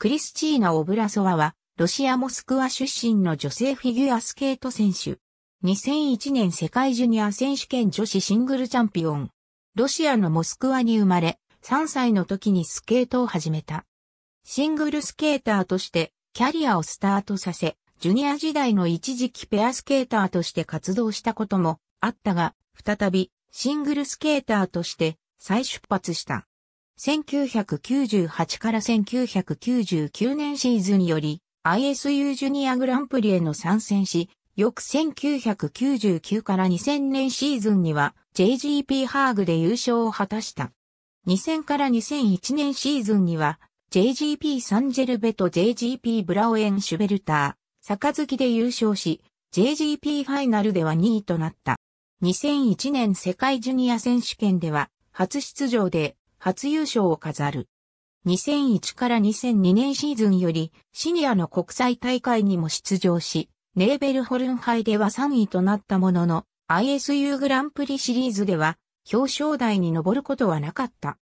クリスチーナ・オブラソワは、ロシア・モスクワ出身の女性フィギュアスケート選手。2001年世界ジュニア選手権女子シングルチャンピオン。ロシアのモスクワに生まれ、3歳の時にスケートを始めた。シングルスケーターとしてキャリアをスタートさせ、ジュニア時代の一時期ペアスケーターとして活動したこともあったが、再びシングルスケーターとして再出発した。1998から1999年シーズンより ISU ジュニアグランプリへの参戦し、翌1999から2000年シーズンには JGP ハーグで優勝を果たした。2000から2001年シーズンには JGP サンジェルベと JGP ブラオエン・シュベルター、杯で優勝し、JGP ファイナルでは2位となった。2001年世界ジュニア選手権では初出場で初優勝を飾る。2001から2002年シーズンよりシニアの国際大会にも出場し、ネーベルホルン杯では3位となったものの ISU グランプリシリーズでは表彰台に上ることはなかった。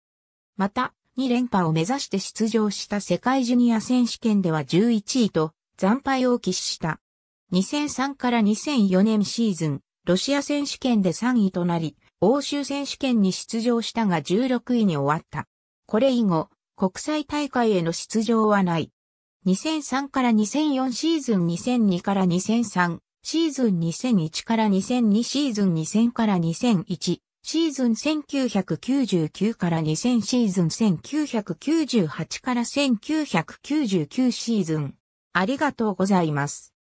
また、2連覇を目指して出場した世界ジュニア選手権では11位と惨敗を喫した。2003から2004年シーズン、ロシア選手権で3位となり、欧州選手権に出場したが16位に終わった。これ以後、国際大会への出場はない。2003から2004シーズン2002から2003、シーズン2001から2002シーズン2000から2001、シーズン1999から2000シーズン1998から1999シーズン。ありがとうございます。